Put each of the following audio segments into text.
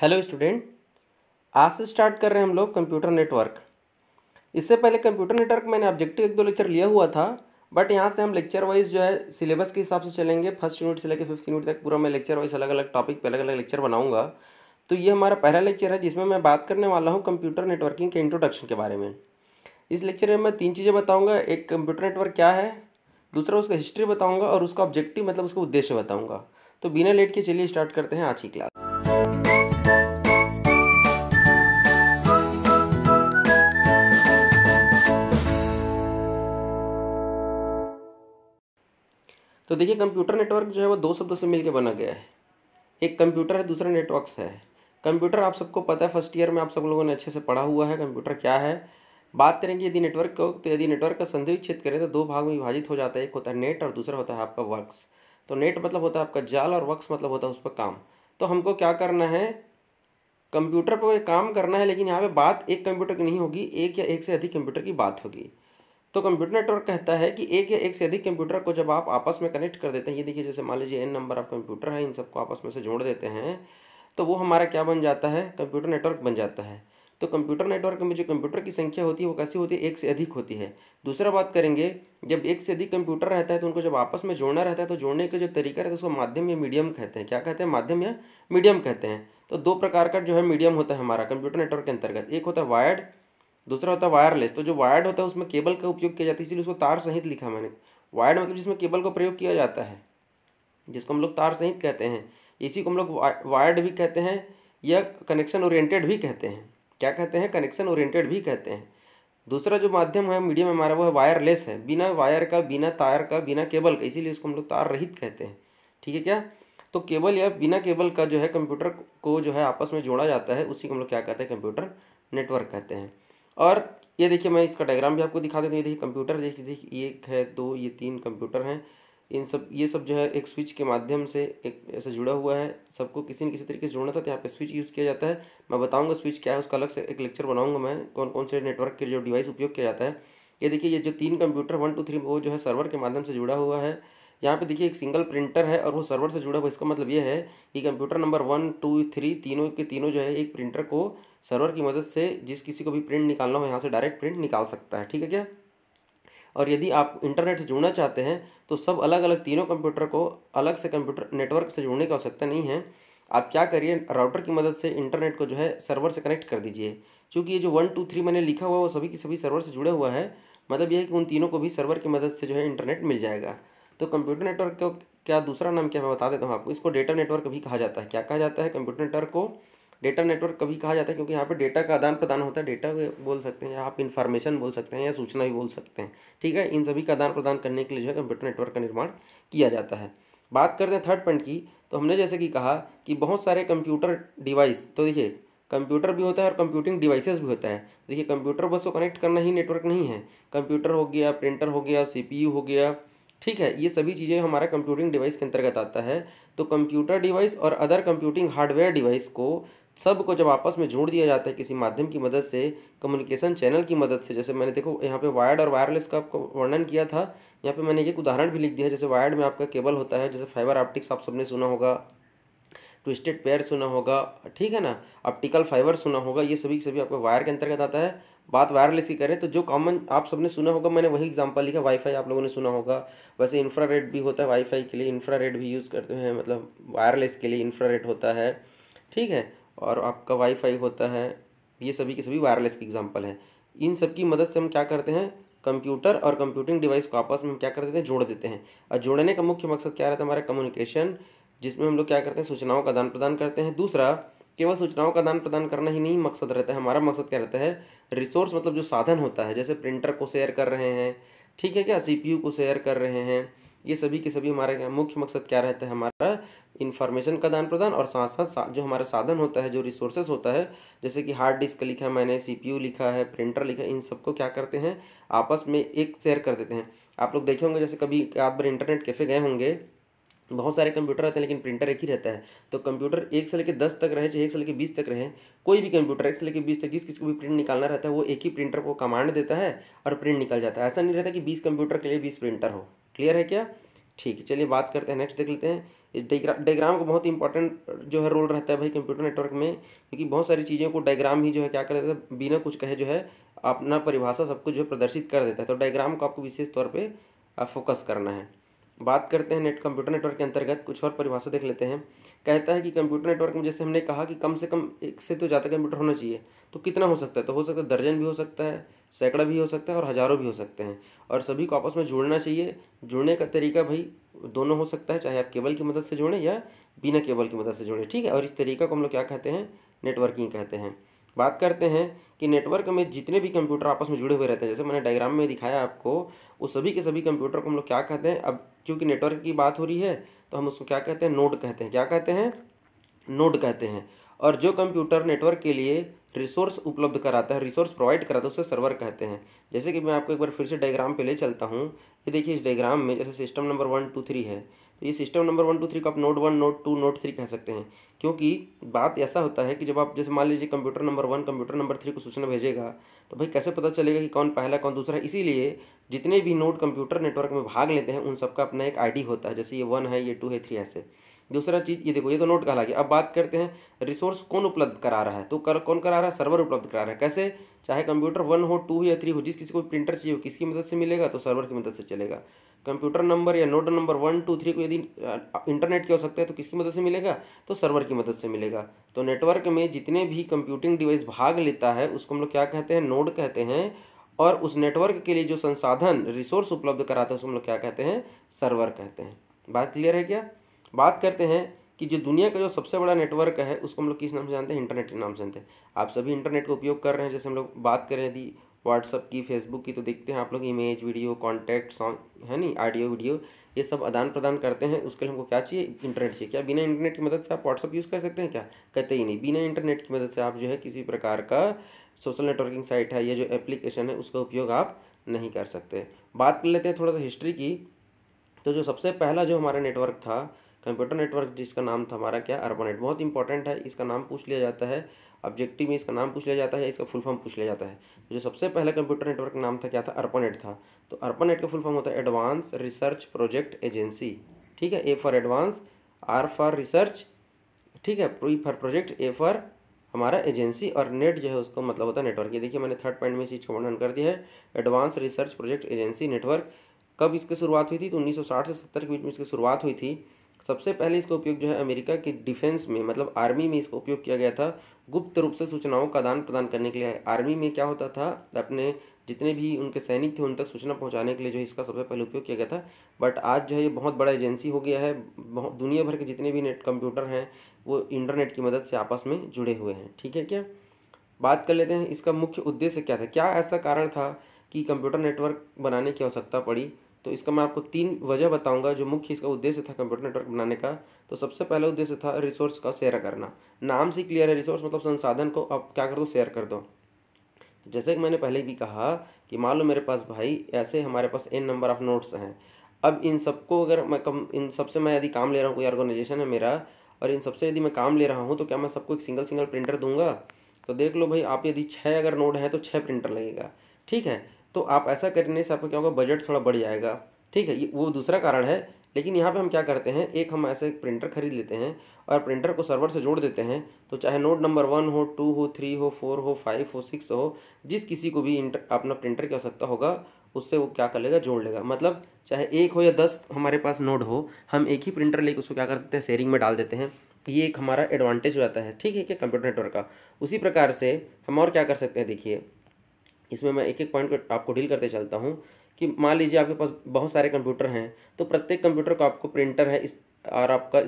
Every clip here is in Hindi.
हेलो स्टूडेंट आज से स्टार्ट कर रहे हैं हम लोग कंप्यूटर नेटवर्क इससे पहले कंप्यूटर नेटवर्क मैंने ऑब्जेक्टिव एक दो लेक्चर लिया हुआ था बट यहाँ से हम लेक्चर वाइज जो है सिलेबस के हिसाब से चलेंगे फर्स्ट यूनिट से लेकर फिफ्थ यूनिट तक पूरा मैं लेक्चर वाइज अलग अलग टॉपिक पर अलग अलग लेक्चर बनाऊंगा तो ये हमारा पहला लेक्चर है जिसमें मैं बात करने वाला हूँ कंप्यूटर नेटवर्किंग के इंट्रोडक्शन के बारे में इस लेक्चर में मैं तीन चीज़ें बताऊँगा एक कंप्यूटर नेटवर्क क्या है दूसरा उसका हिस्ट्री बताऊँगा और उसका ऑब्जेक्टिव मतलब उसका उद्देश्य बताऊँगा तो बिना लेट के चलिए स्टार्ट करते हैं आज की क्लास तो देखिए कंप्यूटर नेटवर्क जो है वो दो शब्दों से मिलकर बना गया है एक कंप्यूटर है दूसरा नेटवर्क्स है कंप्यूटर आप सबको पता है फर्स्ट ईयर में आप सब लोगों ने अच्छे से पढ़ा हुआ है कंप्यूटर क्या है बात करेंगे यदि नेटवर्क को तो यदि नेटवर्क का संधि विच्छेद करें तो दो भाग में विभाजित हो जाता है एक होता है नेट और दूसरा होता है आपका वर्क्स तो नेट मतलब होता है आपका जाल और वर्क्स मतलब होता है उस पर काम तो हमको क्या करना है कंप्यूटर पर काम करना है लेकिन यहाँ पे बात एक कंप्यूटर की नहीं होगी एक या एक से अधिक कंप्यूटर की बात होगी तो कंप्यूटर नेटवर्क कहता है कि एक या एक से अधिक कंप्यूटर को जब आप आपस में कनेक्ट कर देते हैं ये देखिए जैसे मान लीजिए एन नंबर ऑफ कंप्यूटर है इन सबको आपस में से जोड़ देते हैं तो वो हमारा क्या बन जाता है कंप्यूटर नेटवर्क बन जाता है तो कंप्यूटर नेटवर्क में जो कंप्यूटर की संख्या होती है वो कैसी होती है एक से अधिक होती है दूसरा बात करेंगे जब एक से अधिक कंप्यूटर रहता है तो उनको जब आपस में जोड़ना रहता है तो जोड़ने का जो तरीका रहता है उसको माध्यम या मीडियम कहते हैं क्या कहते हैं माध्यम या मीडियम कहते हैं तो दो प्रकार का जो है मीडियम होता है हमारा कंप्यूटर नेटवर्क के अंतर्गत एक होता है वायर्ड दूसरा होता है वायरलेस तो जो वायर्ड होता है उसमें केबल का उपयोग किया जाता है इसीलिए उसको तार सहित लिखा मैंने वायर्ड मतलब जिसमें केबल का प्रयोग किया जाता है जिसको हम लोग तार सहित कहते हैं इसी को हम लोग वायर्ड भी कहते हैं या कनेक्शन ओरिएंटेड भी कहते हैं क्या कहते हैं कनेक्शन ओरिएंटेड भी कहते हैं दूसरा जो माध्यम है मीडियम हमारा वो है वायरलेस है बिना वायर का बिना तार का बिना केबल का इसीलिए उसको हम लोग तार रहित कहते हैं ठीक है क्या तो केबल या बिना केबल का जो है कंप्यूटर को जो है आपस में जोड़ा जाता है उसी को हम लोग क्या कहते हैं कंप्यूटर नेटवर्क कहते हैं और ये देखिए मैं इसका डायग्राम भी आपको दिखा देता हूँ ये देखिए कंप्यूटर देखिए देखिए एक है दो ये तीन कंप्यूटर हैं इन सब ये सब जो है एक स्विच के माध्यम से एक ऐसे जुड़ा हुआ है सबको किसी न किसी तरीके से जोड़ना था तो यहाँ पे स्विच यूज़ किया जाता है मैं बताऊँगा स्विच क्या है उसका अलग से एक लेक्चर बनाऊँगा मैं कौन कौन से नेटवर्क के जो डिवाइस उपयोग किया जाता है ये देखिए ये जो तीन कंप्यूटर वन टू थ्री वो जो है सर्वर के माध्यम से जुड़ा हुआ है यहाँ पे देखिए एक सिंगल प्रिंटर है और वो सर्वर से जुड़ा हुआ इसका मतलब ये है कि computer number one two three तीनों के तीनों जो है एक प्रिंटर को सर्वर की मदद से जिस किसी को भी प्रिंट निकालना हो यहाँ से डायरेक्ट प्रिंट निकाल सकता है ठीक है क्या और यदि आप इंटरनेट से जुड़ना चाहते हैं तो सब अलग अलग तीनों कंप्यूटर को अलग से कंप्यूटर नेटवर्क से जुड़ने की आवश्यकता नहीं है आप क्या करिए राउटर की मदद से इंटरनेट को जो है सर्वर से कनेक्ट कर दीजिए क्योंकि ये जो वन टू थ्री मैंने लिखा हुआ है वो सभी की सभी सर्वर से जुड़े हुआ है मतलब यह है कि उन तीनों को भी सर्वर की मदद से जो है इंटरनेट मिल जाएगा तो कंप्यूटर नेटवर्क का क्या दूसरा नाम क्या मैं बता देता हूँ आपको इसको डेटा नेटवर्क भी कहा जाता है क्या कहा जाता है कंप्यूटर नेटवर्क को डेटा नेटवर्क कभी कहा जाता है क्योंकि यहाँ पे डेटा का आदान प्रदान होता है डेटा बोल सकते हैं या आप इन्फॉर्मेशन बोल सकते हैं या सूचना भी बोल सकते हैं ठीक है इन सभी का आदान प्रदान करने के लिए जो है कंप्यूटर नेटवर्क का निर्माण किया जाता है बात करते हैं थर्ड पॉइंट की तो हमने जैसे कि कहा कि बहुत सारे कंप्यूटर डिवाइस तो देखिए कंप्यूटर भी होता है और कंप्यूटिंग डिवाइसेस भी होता है देखिए कंप्यूटर बस को कनेक्ट करना ही नेटवर्क नहीं है कंप्यूटर हो गया प्रिंटर हो गया सीपीयू हो गया ठीक है ये सभी चीज़ें हमारा कंप्यूटिंग डिवाइस के अंतर्गत आता है तो कंप्यूटर डिवाइस और अदर कंप्यूटिंग हार्डवेयर डिवाइस को सब को जब आपस में जोड़ दिया जाता है किसी माध्यम की मदद से कम्युनिकेशन चैनल की मदद से जैसे मैंने देखो यहाँ पे वायर्ड और वायरलेस का आपको वर्णन किया था यहाँ पे मैंने एक उदाहरण भी लिख दिया है जैसे वायर्ड में आपका केबल होता है जैसे फाइबर ऑप्टिक्स आप सबने सुना होगा ट्विस्टेड पेयर सुना होगा ठीक है ना ऑप्टिकल फाइबर सुना होगा ये सभी सभी आपको वायर के अंतर्गत आता है बात वायरलेस की करें तो जो कॉमन आप सबने सुना होगा मैंने वही एग्जांपल लिखा वाईफाई आप लोगों ने सुना होगा वैसे इंफ्रारेड भी होता है वाईफाई के लिए इंफ्रारेड भी यूज़ करते हैं मतलब वायरलेस के लिए इंफ्रारेड होता है ठीक है और आपका वाईफाई होता है ये सभी के सभी वायरलेस के एग्जाम्पल हैं इन सब की मदद से हम क्या करते हैं कंप्यूटर और कंप्यूटिंग डिवाइस को आपस में हम क्या कर देते हैं जोड़ देते हैं और जोड़ने का मुख्य मकसद क्या रहता है हमारा कम्युनिकेशन जिसमें हम लोग क्या करते हैं सूचनाओं का दान प्रदान करते हैं दूसरा केवल सूचनाओं का दान प्रदान करना ही नहीं मकसद रहता है हमारा मकसद क्या रहता है रिसोर्स मतलब जो साधन होता है जैसे प्रिंटर को शेयर कर रहे हैं ठीक है क्या सी को शेयर कर रहे हैं ये सभी के सभी हमारे मुख्य मकसद क्या रहता है हमारा इन्फॉर्मेशन का दान प्रदान और साथ साथ जो हमारा साधन होता है जो रिसोर्सेज होता है जैसे कि हार्ड डिस्क लिखा है मैंने सीपीयू लिखा है प्रिंटर लिखा इन सबको क्या करते हैं आपस में एक शेयर कर देते हैं आप लोग देखे होंगे जैसे कभी आप बार इंटरनेट कैफ़े गए होंगे बहुत सारे कंप्यूटर रहते हैं लेकिन प्रिंटर एक ही रहता है तो कंप्यूटर एक से लेकर दस तक रहे चाहे एक से लेकर बीस तक रहे कोई भी कंप्यूटर एक से लेकर बीस तक जिस किसी को भी प्रिंट निकालना रहता है वो एक ही प्रिंटर को कमांड देता है और प्रिंट निकल जाता है ऐसा नहीं रहता कि बीस कंप्यूटर के लिए बीस प्रिंटर हो क्लियर है क्या ठीक है चलिए बात करते हैं नेक्स्ट देख लेते हैं डायग्राम का बहुत इंपॉर्टेंट जो है रोल रहता है भाई कंप्यूटर नेटवर्क में क्योंकि बहुत सारी चीज़ों को डायग्राम ही जो है क्या कर देता है बिना कुछ कहे जो है अपना परिभाषा सब कुछ जो है प्रदर्शित कर देता है तो डायग्राम को आपको विशेष तौर पर फोकस करना है बात करते हैं नेट कंप्यूटर नेटवर्क के अंतर्गत कुछ और परिभाषा देख लेते हैं कहता है कि कंप्यूटर नेटवर्क में जैसे हमने कहा कि कम से कम एक से तो ज़्यादा कंप्यूटर होना चाहिए तो कितना हो सकता है तो हो सकता है दर्जन भी हो सकता है सैकड़ा भी हो सकता है और हज़ारों भी हो सकते हैं और सभी को आपस में जुड़ना चाहिए जुड़ने का तरीका भाई दोनों हो सकता है चाहे आप केबल की मदद से जुड़ें या बिना केबल की मदद से जुड़ें ठीक है और इस तरीका को हम लोग क्या कहते हैं नेटवर्किंग कहते हैं बात करते हैं कि नेटवर्क में जितने भी कंप्यूटर आपस में जुड़े हुए रहते हैं जैसे मैंने डायग्राम में दिखाया आपको उस सभी के सभी कंप्यूटर को हम लोग क्या कहते हैं अब चूँकि नेटवर्क की बात हो रही है तो हम उसको क्या कहते हैं नोड कहते हैं क्या कहते हैं नोड कहते हैं और जो कंप्यूटर नेटवर्क के लिए रिसोर्स उपलब्ध कराता है रिसोर्स प्रोवाइड कराता है उसे सर्वर कहते हैं जैसे कि मैं आपको एक बार फिर से डायग्राम पे ले चलता हूँ ये देखिए इस डायग्राम में जैसे system number one two three है तो ये system number one two three को आप node one node two node three कह सकते हैं क्योंकि बात ऐसा होता है कि जब आप जैसे मान लीजिए computer number one computer number three को सूचना भेजेगा तो भाई कैसे पता चलेगा कि कौन पहला कौन दूसरा इसीलिए जितने भी नोट कंप्यूटर नेटवर्क में भाग लेते हैं उन सबका अपना एक आई होता है जैसे ये वन है ये टू है थ्री ऐसे दूसरा चीज़ ये देखो ये तो नोट कहला गया अब बात करते हैं रिसोर्स कौन उपलब्ध करा रहा है तो कर कौन करा रहा है सर्वर उपलब्ध करा रहा है कैसे चाहे कंप्यूटर वन हो टू या थ्री हो जिस किसी को प्रिंटर चाहिए किसकी मदद से मिलेगा तो सर्वर की मदद से चलेगा कंप्यूटर नंबर या node number one two three को यदि इंटरनेट की हो सकता है तो किसकी मदद से मिलेगा तो सर्वर की मदद से मिलेगा तो नेटवर्क में जितने भी कंप्यूटिंग डिवाइस भाग लेता है उसको हम लोग क्या कहते हैं नोड कहते हैं और उस नेटवर्क के लिए जो संसाधन रिसोर्स उपलब्ध कराता है उसको हम लोग क्या कहते हैं सर्वर कहते हैं बात क्लियर है क्या बात करते हैं कि जो दुनिया का जो सबसे बड़ा नेटवर्क है उसको हम लोग किस नाम से जानते हैं इंटरनेट के नाम से जानते हैं आप सभी इंटरनेट का उपयोग कर रहे हैं जैसे हम लोग बात करें यदि व्हाट्सअप की फेसबुक की तो देखते हैं आप लोग इमेज वीडियो कॉन्टैक्ट सॉन्ग है नहीं ऑडियो वीडियो ये सब आदान प्रदान करते हैं उसके लिए हमको क्या चाहिए इंटरनेट चाहिए क्या बिना इंटरनेट की मदद से आप व्हाट्सअप यूज़ कर सकते हैं क्या कहते ही नहीं बिना इंटरनेट की मदद से आप जो है किसी प्रकार का सोशल नेटवर्किंग साइट है या जो एप्लीकेशन है उसका उपयोग आप नहीं कर सकते बात कर लेते हैं थोड़ा सा हिस्ट्री की तो जो सबसे पहला जो हमारा नेटवर्क था कंप्यूटर नेटवर्क जिसका नाम था हमारा क्या अर्बानेट बहुत इंपॉर्टेंट है इसका नाम पूछ लिया जाता है ऑब्जेक्टिव में इसका नाम पूछ लिया जाता है इसका फुल फॉर्म पूछ लिया जाता है तो जो सबसे पहला कंप्यूटर नेटवर्क का नाम था क्या था अर्पानेट था तो अर्पानेट का फुल फॉर्म होता है एडवांस रिसर्च प्रोजेक्ट एजेंसी ठीक है A for advance R for research ठीक है pre for project A for हमारा एजेंसी और नेट जो है उसका मतलब होता है नेटवर्क ये देखिए मैंने थर्ड पॉइंट में इस चीज़ का वर्णन कर दिया है advance research project agency network कब इसकी शुरुआत हुई थी तो 1960 से 70 के बीच में इसकी शुरुआत हुई थी सबसे पहले इसका उपयोग जो है अमेरिका के डिफेंस में मतलब आर्मी में इसका उपयोग किया गया था गुप्त रूप से सूचनाओं का आदान प्रदान करने के लिए आर्मी में क्या होता था अपने जितने भी उनके सैनिक थे उन तक सूचना पहुंचाने के लिए जो इसका सबसे पहले उपयोग किया गया था बट आज जो है ये बहुत बड़ा एजेंसी हो गया है बहुत दुनिया भर के जितने भी नेट कंप्यूटर हैं वो इंटरनेट की मदद से आपस में जुड़े हुए हैं ठीक है क्या बात कर लेते हैं इसका मुख्य उद्देश्य क्या था क्या ऐसा कारण था कि कंप्यूटर नेटवर्क बनाने की आवश्यकता पड़ी तो इसका मैं आपको तीन वजह बताऊंगा जो मुख्य इसका उद्देश्य था कंप्यूटर नेटवर्क बनाने का तो सबसे पहला उद्देश्य था रिसोर्स का शेयर करना नाम से क्लियर है रिसोर्स मतलब संसाधन को आप क्या कर दो शेयर कर दो जैसे कि मैंने पहले भी कहा कि मान लो मेरे पास भाई ऐसे हमारे पास एन नंबर ऑफ़ नोट्स हैं अब इन सबको अगर मैं कम इन सबसे मैं यदि काम ले रहा हूँ कोई ऑर्गेनाइजेशन है मेरा और इन सबसे यदि मैं काम ले रहा हूँ तो क्या मैं सबको एक सिंगल सिंगल प्रिंटर दूंगा तो देख लो भाई आप यदि छः अगर नोट हैं तो छः प्रिंटर लगेगा ठीक है तो आप ऐसा करने से आपका क्या होगा बजट थोड़ा बढ़ जाएगा ठीक है ये वो दूसरा कारण है लेकिन यहाँ पे हम क्या करते हैं एक हम ऐसे एक प्रिंटर खरीद लेते हैं और प्रिंटर को सर्वर से जोड़ देते हैं तो चाहे नोट नंबर वन हो टू हो थ्री हो फोर हो फाइव हो सिक्स हो जिस किसी को भी इंटर अपना प्रिंटर की आवश्यकता होगा उससे वो क्या कर लेगा जोड़ लेगा मतलब चाहे एक हो या दस हमारे पास नोड हो हम एक ही प्रिंटर लेके उसको क्या कर देते हैं शेयरिंग में डाल देते हैं ये एक हमारा एडवांटेज हो जाता है ठीक है क्या कंप्यूटर नेटवर्क का उसी प्रकार से हम और क्या कर सकते हैं देखिए इसमें मैं एक एक पॉइंट आपको डील करते चलता हूँ कि मान लीजिए आपके पास बहुत सारे कंप्यूटर हैं तो प्रत्येक कंप्यूटर को आपको प्रिंटर है इस और आपका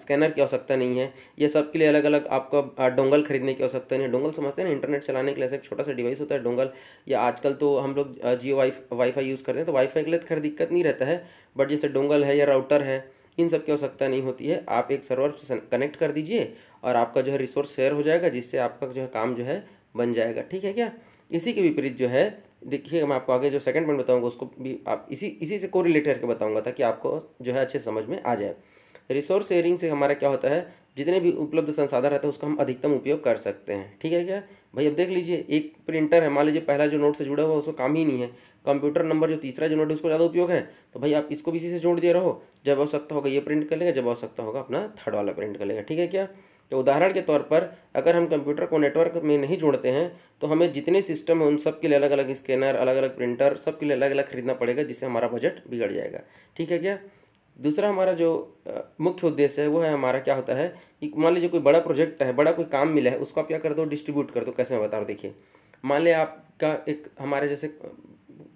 स्कैनर की आवश्यकता नहीं है ये सब के लिए अलग अलग आपका डोंगल खरीदने की आवश्यकता नहीं है डोंगल समझते हैं ना इंटरनेट चलाने के लिए ऐसा एक छोटा सा डिवाइस होता है डोंगल या आजकल तो हम लोग जियो वाई वाईफाई यूज़ करते हैं तो वाईफाई के लिए तो खैर दिक्कत नहीं रहता है बट जैसे डोंगल है या राउटर है इन सब की आवश्यकता नहीं होती है आप एक सर्वर से कनेक्ट कर दीजिए और आपका जो है रिसोर्स शेयर हो जाएगा जिससे आपका जो है काम जो है बन जाएगा ठीक है क्या इसी के विपरीत जो है देखिए मैं आपको आगे जो सेकंड पॉइंट बताऊंगा उसको भी आप इसी इसी से को रिलेट करके बताऊंगा ताकि आपको जो है अच्छे समझ में आ जाए रिसोर्स शेयरिंग से हमारा क्या होता है जितने भी उपलब्ध संसाधन रहते हैं उसका हम अधिकतम उपयोग कर सकते हैं ठीक है क्या भाई अब देख लीजिए एक प्रिंटर है मान लीजिए पहला जो नोट से जुड़ा हुआ उसको काम ही नहीं है कंप्यूटर नंबर जो तीसरा जो नोट है उसको ज़्यादा उपयोग है तो भाई आप इसको भी इसी से जोड़ रहे रहो जब आवश्यकता होगा ये प्रिंट कर लेगा जब आवश्यकता होगा अपना थर्ड वाला प्रिंट कर लेगा ठीक है क्या तो उदाहरण के तौर पर अगर हम कंप्यूटर को नेटवर्क में नहीं जोड़ते हैं तो हमें जितने सिस्टम हैं उन सब के लिए अलग अलग स्कैनर अलग अलग प्रिंटर सब के लिए अलग अलग खरीदना पड़ेगा जिससे हमारा बजट बिगड़ जाएगा ठीक है क्या दूसरा हमारा जो मुख्य उद्देश्य है वो है हमारा क्या होता है कि मान लीजिए कोई बड़ा प्रोजेक्ट है बड़ा कोई काम मिला है उसको आप क्या कर दो डिस्ट्रीब्यूट कर दो कैसे मैं बता रहा देखिए मान लिया आपका एक हमारे जैसे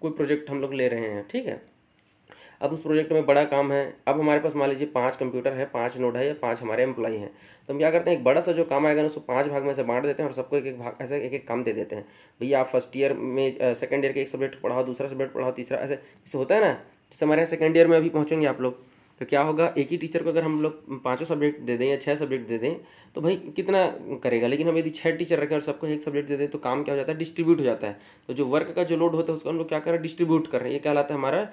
कोई प्रोजेक्ट हम लोग ले रहे हैं ठीक है अब उस प्रोजेक्ट में बड़ा काम है अब हमारे पास मान लीजिए पाँच कंप्यूटर है पाँच नोड है या पाँच हमारे एम्प्लॉई हैं तो हम क्या करते हैं एक बड़ा सा जो काम आएगा ना उसको पाँच भाग में से बांट देते हैं और सबको एक एक भाग ऐसे एक एक काम दे देते हैं भैया आप फर्स्ट ईयर में सेकेंड ईयर के एक सब्जेक्ट पढ़ाओ दूसरा सब्जेक्ट पढ़ाओ तीसरा ऐसे जैसे होता है ना जैसे हमारे यहाँ सेकेंड ईयर में अभी पहुँचेंगे आप लोग तो क्या होगा एक ही टीचर को अगर हम लोग पाँचों सब्जेक्ट दे दें या छः सब्जेक्ट दे दें तो भाई कितना करेगा लेकिन हम यदि छः टीचर रखें और सबको एक सब्जेक्ट दे दें तो काम क्या हो जाता है डिस्ट्रीब्यूट हो जाता है तो जो वर्क का जो लोड होता है उसको हम लोग क्या कर रहे हैं डिस्ट्रीब्यूट कर रहे हैं ये कहलाता है हमारा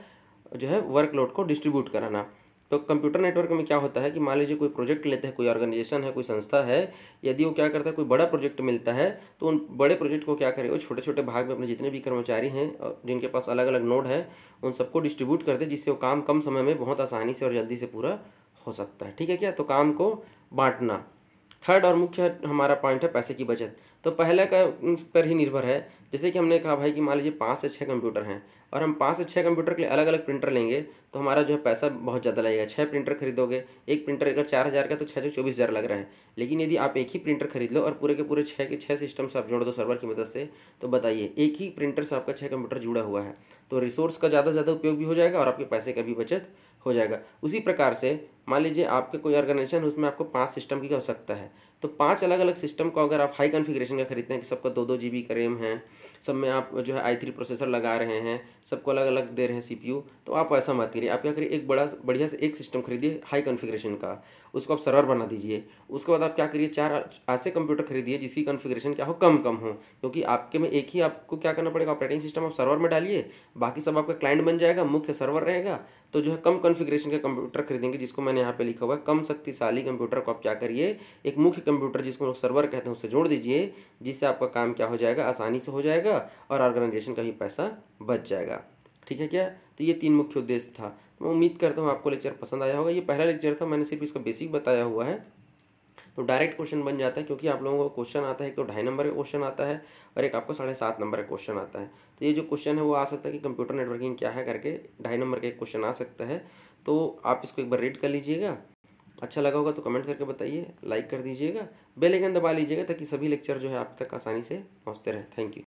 जो है वर्कलोड को डिस्ट्रीब्यूट कराना तो कंप्यूटर नेटवर्क में क्या होता है कि मान लीजिए कोई प्रोजेक्ट लेते हैं कोई ऑर्गेनाइजेशन है कोई संस्था है यदि वो क्या करता है कोई बड़ा प्रोजेक्ट मिलता है तो उन बड़े प्रोजेक्ट को क्या करेगा छोटे छोटे भाग में अपने जितने भी कर्मचारी हैं जिनके पास अलग अलग नोड है उन सबको डिस्ट्रीब्यूट कर दे जिससे वो काम कम समय में बहुत आसानी से और जल्दी से पूरा हो सकता है ठीक है क्या तो काम को बांटना थर्ड और मुख्य हमारा पॉइंट है पैसे की बचत तो पहले का पर ही निर्भर है जैसे कि हमने कहा भाई कि मान लीजिए पाँच से छः कंप्यूटर हैं और हम पाँच से छः कंप्यूटर के लिए अलग अलग प्रिंटर लेंगे तो हमारा जो है पैसा बहुत ज़्यादा लगेगा छः प्रिंटर खरीदोगे एक प्रिंटर अगर चार हज़ार का तो छः से चौबीस हज़ार लग रहा है लेकिन यदि आप एक ही प्रिंटर खरीद लो और पूरे के पूरे छः के छः सिस्टम से आप जोड़ दो सर्वर की मदद से तो बताइए एक ही प्रिंटर से आपका छः कंप्यूटर जुड़ा हुआ है तो रिसोर्स का ज़्यादा से ज़्यादा उपयोग भी हो जाएगा और आपके पैसे का भी बचत हो जाएगा उसी प्रकार से मान लीजिए आपके कोई ऑर्गेनाइजेशन है उसमें आपको पाँच सिस्टम की आवश्यकता है तो पांच अलग अलग सिस्टम को अगर आप हाई कॉन्फ़िगरेशन का खरीदते हैं कि सबका दो दो जी बी का रैम है सब में आप जो है आई थ्री प्रोसेसर लगा रहे हैं सबको अलग अलग दे रहे हैं सीपीयू तो आप ऐसा मत करिए आप क्या करिए एक बड़ा बढ़िया से एक सिस्टम खरीदिए हाई कॉन्फ़िगरेशन का उसको आप सर्वर बना दीजिए उसके बाद आप क्या करिए चार ऐसे कंप्यूटर खरीदिए जिसकी कन्फिग्रेशन क्या हो कम कम हो क्योंकि आपके में एक ही आपको क्या करना पड़ेगा ऑपरेटिंग सिस्टम आप सर्वर में डालिए बाकी सब आपका क्लाइंट बन जाएगा मुख्य सर्वर रहेगा तो जो है कम कन्फिग्रेशन के कंप्यूटर खरीदेंगे जिसको मैंने यहाँ पे लिखा हुआ है कम शक्तिशाली कंप्यूटर को आप क्या करिए एक मुख्य कंप्यूटर जिसको लोग सर्वर कहते हैं उससे जोड़ दीजिए जिससे आपका काम क्या हो जाएगा आसानी से हो जाएगा और ऑर्गेनाइजेशन का भी पैसा बच जाएगा ठीक है क्या तो ये तीन मुख्य उद्देश्य था मैं उम्मीद करता हूँ आपको लेक्चर पसंद आया होगा ये पहला लेक्चर था मैंने सिर्फ इसका बेसिक बताया हुआ है तो डायरेक्ट क्वेश्चन बन जाता है क्योंकि आप लोगों को क्वेश्चन आता है एक तो ढाई नंबर का क्वेश्चन आता है और एक आपका साढ़े सात नंबर का क्वेश्चन आता है तो ये जो क्वेश्चन है वो आ सकता है कि कंप्यूटर नेटवर्किंग क्या है करके ढाई नंबर का एक क्वेश्चन आ सकता है तो आप इसको एक बार रीड कर लीजिएगा अच्छा लगा होगा तो कमेंट करके बताइए लाइक कर दीजिएगा बेल आइकन दबा लीजिएगा ताकि सभी लेक्चर जो है आप तक आसानी से पहुँचते रहे थैंक यू